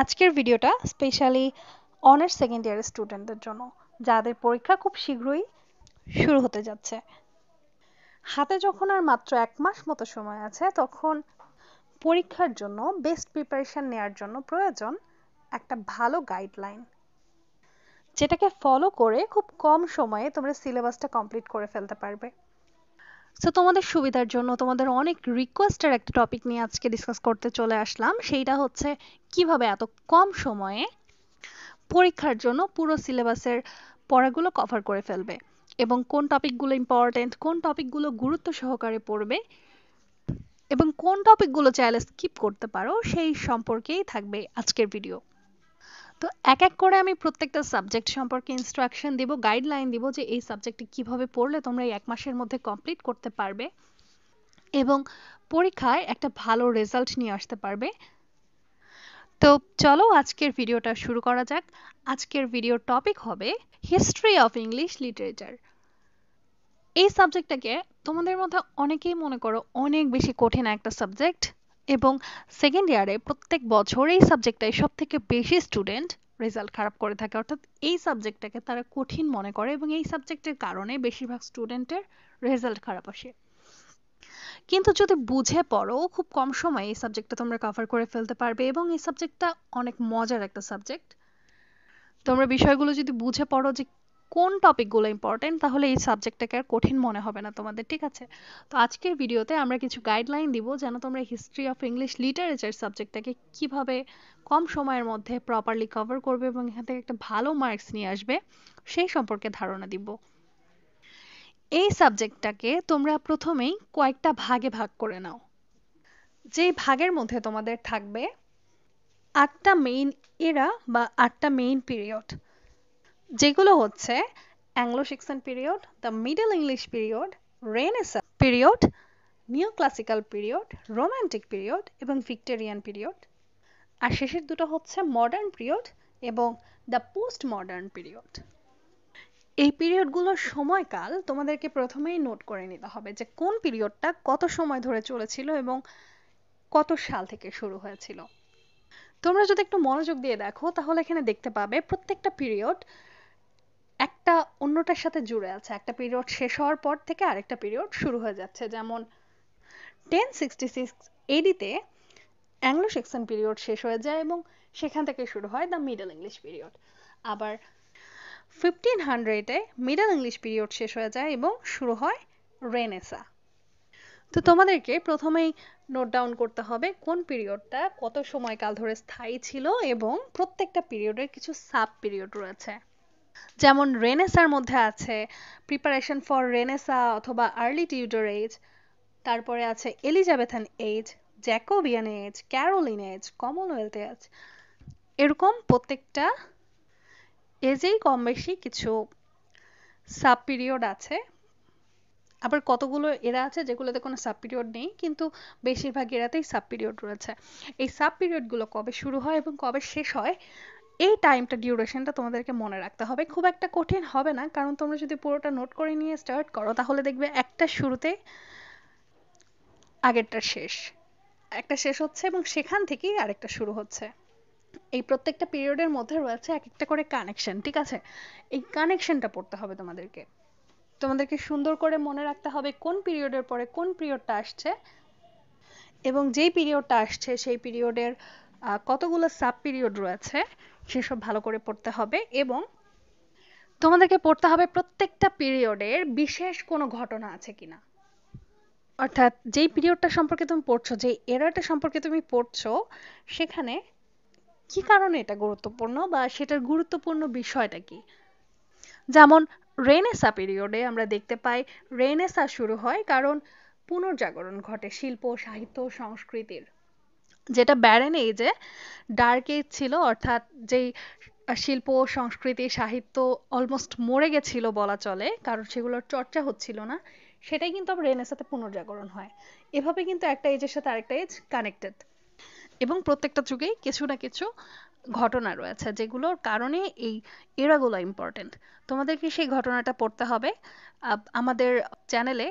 আজকের ভিডিওটা specially honours second year স্টুডেন্টদের জন্য যাদের পরীক্ষা খুব শীঘ্রই শুরু হতে যাচ্ছে হাতে যখন আর মাত্র এক মাস মতো সময় আছে তখন পরীক্ষার জন্য বেস্ট প্রিপারেশান নেওয়ার জন্য প্রয়োজন একটা ভালো গাইডলাইন যেটাকে ফলো করে খুব কম সময়ে তোমরা সিলেবাসটা কমপ্লিট করে ফেলতে পারবে সো তোমাদের সুবিধার জন্য তোমাদের অনেক রিকোয়েস্টের একটা টপিক নিয়ে আজকে ডিসকাস করতে চলে আসলাম সেইটা হচ্ছে কিভাবে এত কম সময়ে পরীক্ষার জন্য পুরো সিলেবাসের পড়াগুলো কভার করে ফেলবে এবং কোন টপিকগুলো ইম্পর্টেন্ট কোন টপিকগুলো গুরুত্ব সহকারে পড়বে এবং কোন টপিকগুলো চাইলে স্কিপ করতে পারো সেই সম্পর্কেই থাকবে আজকের ভিডিও তো এক এক করে আমি প্রত্যেকটা সাবজেক্ট সম্পর্কে ইনস্ট্রাকশন দিব গাইডলাইন দেব যে এই সাবজেক্টে কিভাবে পড়লে তোমরা এই এক মাসের মধ্যে কমপ্লিট করতে পারবে এবং পরীক্ষায় একটা ভালো রেজাল্ট নিয়ে আসতে পারবে তো চলো আজকের ভিডিওটা শুরু করা যাক আজকের ভিডিওর টপিক হবে হিস্ট্রি অফ ইংলিশ লিটারেচার এই সাবজেক্টটাকে তোমাদের মধ্যে অনেকেই মনে করো অনেক বেশি কঠিন একটা সাবজেক্ট এবং সেকেন্ড ইয়ারে প্রত্যেক বছর এই সাবজেক্টটাই সব থেকে বেশি স্টুডেন্ট রেজাল্ট খারাপ করে থাকে অর্থাৎ এই সাবজেক্টটাকে তারা কঠিন মনে করে এবং এই সাবজেক্টের কারণে বেশিরভাগ স্টুডেন্টের রেজাল্ট খারাপ আসে কিন্তু যদি বুঝে পড়ো খুব কম সময়ে এই সাবজেক্টটা তোমরা কভার করে ফেলতে পারবে এবং এই সাবজেক্টটা অনেক মজার একটা সাবজেক্ট তোমরা বিষয়গুলো যদি বুঝে পড়ো যে কোন টপিকগুলো ইম্পর্টেন্ট তাহলে এই সাবজেক্টটাকে আর কঠিন মনে হবে না তোমাদের ঠিক আছে তো আজকের ভিডিওতে আমরা কিছু গাইডলাইন দিব যেন তোমরা হিস্ট্রি অফ ইংলিশ লিটারেচার সাবজেক্টটাকে কিভাবে কম সময়ের মধ্যে প্রপারলি কভার করবে এবং এখান থেকে একটা ভালো মার্কস নিয়ে আসবে সেই সম্পর্কে ধারণা দিব এই সাবজেক্টটাকে তোমরা প্রথমেই কয়েকটা ভাগে ভাগ করে নাও যেই ভাগের মধ্যে তোমাদের থাকবে আটটা মেইন এরা বা আটটা মেইন পিরিয়ড যেগুলো হচ্ছে Anglo Saxon period the Middle English period Renaissance period new classical period romantic period এবং ভিক্টোরিয়ান পিরিয়ড আর শেষের দুটো হচ্ছে মডার্ন পিরিয়ড এবং দ্য পোস্ট মডার্ন পিরিয়ড এই পিরিয়ডগুলোর সময়কাল তোমাদেরকে প্রথমেই নোট করে নিতে হবে যে কোন পিরিয়ডটা কত সময় ধরে চলেছিল এবং কত সাল থেকে শুরু হয়েছিল তোমরা যদি একটু মনোযোগ দিয়ে দেখো তাহলে এখানে দেখতে পাবে প্রত্যেকটা পিরিয়ড অন্যটার সাথে জুড়ে আছে একটা পিরিয়ড শেষ হওয়ার পর থেকে আরেকটা পিরিয়ড শুরু হয়ে যাচ্ছে যেমন টেন সিক্সটি সিক্স এডিতে অ্যাংলো সেকশন পিরিয়ড শেষ হয়ে যায় এবং সেখান থেকে শুরু হয় দ্য মিডল ইংলিশ পিরিয়ড আবার ফিফটিন হান্ড্রেডে মিডল ইংলিশ পিরিয়ড শেষ হয়ে যায় এবং শুরু হয় রেনেসা তো তোমাদেরকে প্রথমেই নোট ডাউন করতে হবে কোন পিরিয়ডটা কত সময়কাল ধরে স্থায়ী ছিল এবং প্রত্যেকটা পিরিয়ডের কিছু সাব পিরিয়ড রয়েছে যেমন রেনেসার মধ্যে আছে প্রিপারেশন ফর রেনেসা অথবা আর্লি টিউডর এজ তারপরে আছে Elizabethan age Jacobean age Caroline age Commonwealth age এরকম প্রত্যেকটা এজেই কম বেশি কিছু সাব পিরিয়ড আছে আবার কতগুলো এরা আছে যেগুলোতে কোনো সাব পিরিয়ড নেই কিন্তু বেশিরভাগ এরাতেই সাব পিরিয়ড রয়েছে এই সাব পিরিয়ডগুলো কবে শুরু হয় এবং কবে শেষ হয় এই টাইমটা ডিউরেশনটা তোমাদেরকে মনে রাখতে হবে খুব একটা কঠিন হবে না কারণ তোমরা যদি পুরোটা নোট করে নিয়ে স্টার্ট করো তাহলে দেখবে একটা শুরুতে আগেরটা শেষ একটা শেষ হচ্ছে এবং সেখান থেকেই আরেকটা শুরু হচ্ছে এই প্রত্যেকটা পিরিয়ডের মধ্যে রয়েছে এক একটা করে কানেকশন ঠিক আছে এই কানেকশনটা পড়তে হবে তোমাদেরকে তোমাদেরকে সুন্দর করে মনে রাখতে হবে কোন পিরিয়ডের পরে কোন পিরিয়ডটা আসছে এবং যেই পিরিয়ডটা আসছে সেই পিরিয়ডের কতগুলো সাব পিরিয়ড রয়েছে সেসব ভালো করে পড়তে হবে এবং তোমাদেরকে পড়তে হবে প্রত্যেকটা পিরিয়ডের বিশেষ কোনো ঘটনা আছে কিনা অর্থাৎ যেই পিরিয়ডটা সম্পর্কে তুমি পড়ছো যে এরাটা সম্পর্কে তুমি পড়ছো সেখানে কি কারণে এটা গুরুত্বপূর্ণ বা সেটার গুরুত্বপূর্ণ বিষয়টা কি যেমন রেনেসা পিরিয়ডে আমরা দেখতে পাই রেনেসা শুরু হয় কারণ পুনর্জাগরণ ঘটে শিল্প সাহিত্য সংস্কৃতির যেটা ব্যারেন এজে ডার্ক এজ ছিল অর্থাৎ যেই শিল্প সংস্কৃতি সাহিত্য অলমোস্ট মরে গেছিল বলা চলে কারণ সেগুলোর চর্চা হচ্ছিল না সেটাই কিন্তু আবার রেনেসাতে পুনর্জাগরণ হয় এভাবে কিন্তু একটা এজের সাথে আরেকটা এজ কানেক্টেড এবং প্রত্যেকটা যুগেই কিছু না কিছু ঘটনা রয়েছে যেগুলোর কারণে এই এরাগুলো ইম্পর্টেন্ট তোমাদেরকে সেই ঘটনাটা পড়তে হবে আমাদের চ্যানেলে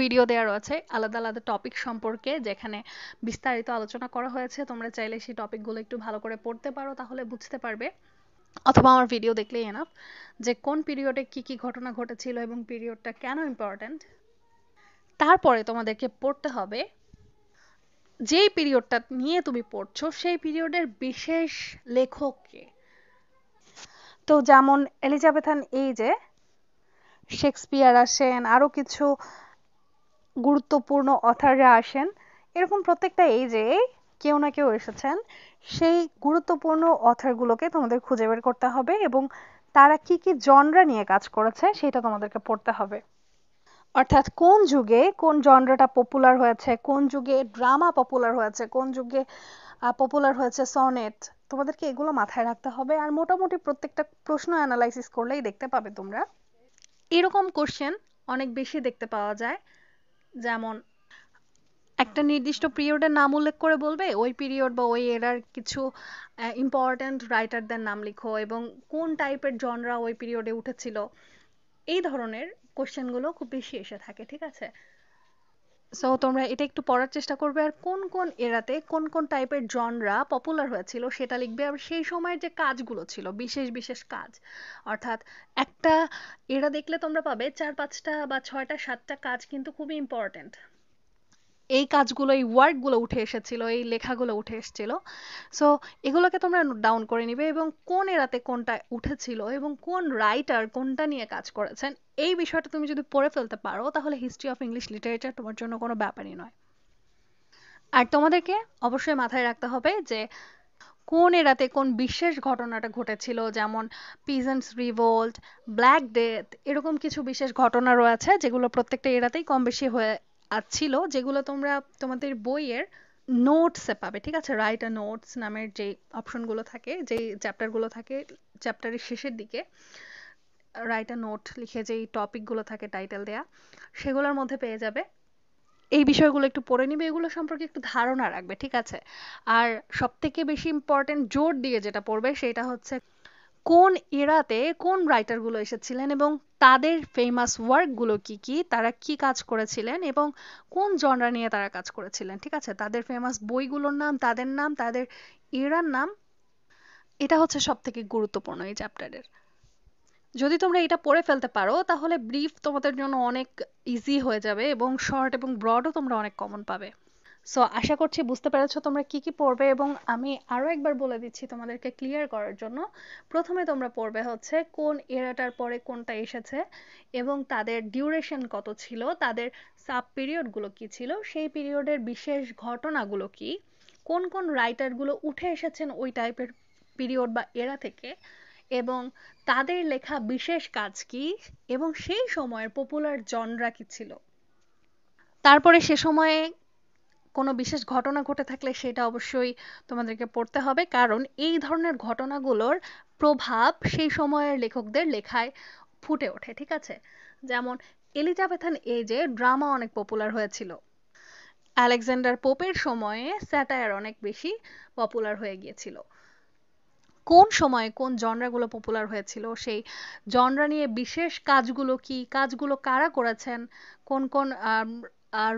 ভিডিও দেওয়া রয়েছে আলাদা আলাদা টপিক সম্পর্কে যেখানে বিস্তারিত আলোচনা করা হয়েছে তোমরা চাইলে সেই টপিকগুলো একটু ভালো করে পড়তে পারো তাহলে বুঝতে পারবে অথবা আমার ভিডিও দেখলেই এনাফ যে কোন পিরিয়ডে কি কি ঘটনা ঘটেছিল এবং পিরিয়ডটা কেন ইম্পর্ট্যান্ট তারপরে তোমাদেরকে পড়তে হবে যেই পিরিয়ডটা নিয়ে তুমি পড়ছো সেই পিরিয়ডের বিশেষ লেখককে তো যেমন এলিজাবেথান এই যে শেক্সপিয়ার আসেন আরও কিছু গুরুত্বপূর্ণ অথাররা আসেন এরকম প্রত্যেকটা এইজে কেউ না কেউ এসেছেন সেই গুরুত্বপূর্ণ অথারগুলোকে তোমাদের খুঁজে বের করতে হবে এবং তারা কি কি জনরা নিয়ে কাজ করেছে সেটা তোমাদেরকে পড়তে হবে অর্থাৎ কোন যুগে কোন জনরাটা পপুলার হয়েছে কোন যুগে ড্রামা পপুলার হয়েছে কোন যুগে পপুলার হয়েছে সনেট তোমাদেরকে এগুলো মাথায় রাখতে হবে আর মোটামুটি প্রত্যেকটা প্রশ্ন অ্যানালাইসিস করলেই দেখতে পাবে তোমরা এরকম কোশ্চেন অনেক বেশি দেখতে পাওয়া যায় যেমন একটা নির্দিষ্ট পিরিয়ডের নাম উল্লেখ করে বলবে ওই পিরিয়ড বা ওই এরার কিছু ইম্পর্ট্যান্ট রাইটারদের নাম লিখো এবং কোন টাইপের জনরা ওই পিরিয়ডে উঠেছিল এই ধরনের কোশ্চেনগুলো খুব বেশি এসে থাকে ঠিক আছে সো তোমরা এটা একটু পড়ার চেষ্টা করবে আর কোন কোন এরাতে কোন কোন টাইপের জনরা পপুলার হয়েছিল সেটা লিখবে আর সেই সময়ের যে কাজগুলো ছিল বিশেষ বিশেষ কাজ অর্থাৎ একটা এরা দেখলে তোমরা পাবে চার পাঁচটা বা ছয়টা সাতটা কাজ কিন্তু খুবই ইম্পর্টেন্ট এই কাজগুলো এই ওয়ার্কগুলো উঠে এসেছিল এই লেখাগুলো উঠে এসেছিল সো এগুলোকে তোমরা ডাউন করে নিবে এবং কোন এরাতে কোনটা উঠেছিল এবং কোন রাইটার কোনটা নিয়ে কাজ করেছেন এই বিষয়টা তুমি যদি পড়ে ফেলতে পারো তাহলে হিস্ট্রি অফ ইংলিশ লিটারেচার তোমার জন্য কোনো ব্যাপারই নয় আর তোমাদেরকে অবশ্যই মাথায় রাখতে হবে যে কোন এরাতে কোন বিশেষ ঘটনাটা ঘটেছিল যেমন পিজেন্টস রিভোল্ট ব্ল্যাক ডেথ এরকম কিছু বিশেষ ঘটনা রয়েছে যেগুলো প্রত্যেকটা এরাতেই কম বেশি হয়ে আর ছিল যেগুলো তোমরা তোমাদের বইয়ের নোটসে পাবে ঠিক আছে রাইট আ নোটস নামের যে অপশনগুলো থাকে যে চ্যাপ্টারগুলো থাকে চ্যাপ্টারের শেষের দিকে রাইট আ নোট লিখে যেই টপিকগুলো থাকে টাইটেল দেয়া সেগুলোর মধ্যে পেয়ে যাবে এই বিষয়গুলো একটু পড়ে নিবে এগুলো সম্পর্কে একটু ধারণা রাখবে ঠিক আছে আর সব থেকে বেশি ইম্পর্টেন্ট জোর দিয়ে যেটা পড়বে সেটা হচ্ছে কোন এরাতে কোন রাইটারগুলো এসেছিলেন এবং তাদের ফেমাস ওয়ার্কগুলো কি কি তারা কি কাজ করেছিলেন এবং কোন জনরা নিয়ে তারা কাজ করেছিলেন ঠিক আছে তাদের ফেমাস বইগুলোর নাম তাদের নাম তাদের এরার নাম এটা হচ্ছে সব থেকে গুরুত্বপূর্ণ এই চ্যাপ্টারের যদি তোমরা এটা পড়ে ফেলতে পারো তাহলে ব্রিফ তোমাদের জন্য অনেক ইজি হয়ে যাবে এবং শর্ট এবং ব্রডও তোমরা অনেক কমন পাবে সো আশা করছি বুঝতে পেরেছো তোমরা কি কি পড়বে এবং আমি আরও একবার বলে দিচ্ছি তোমাদেরকে ক্লিয়ার করার জন্য প্রথমে তোমরা পড়বে হচ্ছে কোন এরাটার পরে কোনটা এসেছে এবং তাদের ডিউরেশন কত ছিল তাদের সাব পিরিয়ডগুলো কি ছিল সেই পিরিয়ডের বিশেষ ঘটনাগুলো কি কোন কোন রাইটারগুলো উঠে এসেছেন ওই টাইপের পিরিয়ড বা এরা থেকে এবং তাদের লেখা বিশেষ কাজ কি এবং সেই সময়ের পপুলার জনরা কি ছিল তারপরে সে সময়ে কোনো বিশেষ ঘটনা ঘটে থাকলে সেটা অবশ্যই তোমাদেরকে পড়তে হবে কারণ এই ধরনের ঘটনাগুলোর প্রভাব সেই সময়ের লেখকদের লেখায় ফুটে ওঠে ঠিক আছে যেমন এলিজাবেথান এজে ড্রামা অনেক পপুলার হয়েছিল আলেকজান্ডার পোপের সময়ে স্যাটায়ার অনেক বেশি পপুলার হয়ে গিয়েছিল কোন সময়ে কোন জনরাগুলো পপুলার হয়েছিল সেই জনরা নিয়ে বিশেষ কাজগুলো কি কাজগুলো কারা করেছেন কোন কোন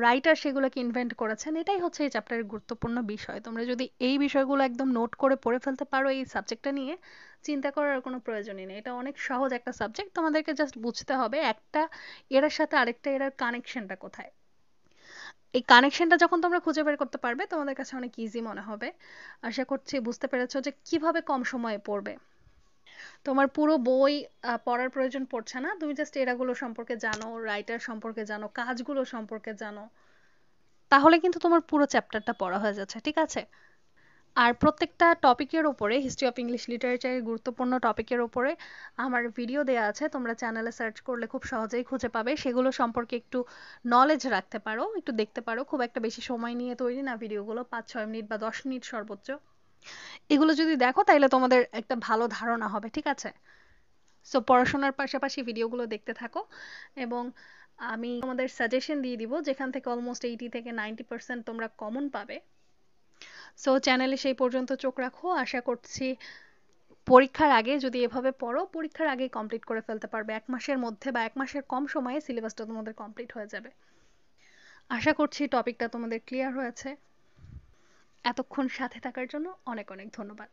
রাইটার সেগুলোকে ইনভেন্ট করেছেন এটাই হচ্ছে এই চ্যাপ্টারের গুরুত্বপূর্ণ বিষয় তোমরা যদি এই বিষয়গুলো একদম নোট করে পড়ে ফেলতে পারো এই সাবজেক্টটা নিয়ে চিন্তা করার কোনো প্রয়োজনই নেই এটা অনেক সহজ একটা সাবজেক্ট তোমাদেরকে জাস্ট বুঝতে হবে একটা এরার সাথে আরেকটা এরার কানেকশনটা কোথায় এই কানেকশনটা যখন তোমরা খুঁজে বের করতে পারবে তোমাদের কাছে অনেক ইজি মনে হবে আশা করছি বুঝতে পেরেছো যে কিভাবে কম সময়ে পড়বে তোমার পুরো বই পড়ার প্রয়োজন পড়ছে না তুমি জাস্ট এরাগুলো সম্পর্কে জানো রাইটার সম্পর্কে জানো কাজগুলো সম্পর্কে জানো তাহলে কিন্তু তোমার পুরো চ্যাপ্টারটা পড়া হয়ে যাচ্ছে ঠিক আছে আর প্রত্যেকটা টপিকের ওপরে হিস্ট্রি অফ ইংলিশ লিটারেচারের গুরুত্বপূর্ণ টপিকের ওপরে আমার ভিডিও দেওয়া আছে তোমরা চ্যানেলে সার্চ করলে খুব সহজেই খুঁজে পাবে সেগুলো সম্পর্কে একটু নলেজ রাখতে পারো একটু দেখতে পারো খুব একটা বেশি সময় নিয়ে তৈরি না ভিডিওগুলো পাঁচ ছয় মিনিট বা দশ মিনিট সর্বোচ্চ এগুলো যদি দেখো তাহলে তোমাদের একটা ভালো ধারণা হবে ঠিক আছে সো পড়াশোনার পাশাপাশি ভিডিওগুলো দেখতে থাকো এবং আমি তোমাদের সাজেশন দিয়ে দিব যেখান থেকে অলমোস্ট এইটি থেকে নাইনটি পার্সেন্ট তোমরা কমন পাবে সো চ্যানেলে সেই পর্যন্ত চোখ রাখো আশা করছি পরীক্ষার আগে যদি এভাবে পড়ো পরীক্ষার আগে কমপ্লিট করে ফেলতে পারবে এক মাসের মধ্যে বা এক মাসের কম সময়ে সিলেবাসটা তোমাদের কমপ্লিট হয়ে যাবে আশা করছি টপিকটা তোমাদের ক্লিয়ার হয়েছে এতক্ষণ সাথে থাকার জন্য অনেক অনেক ধন্যবাদ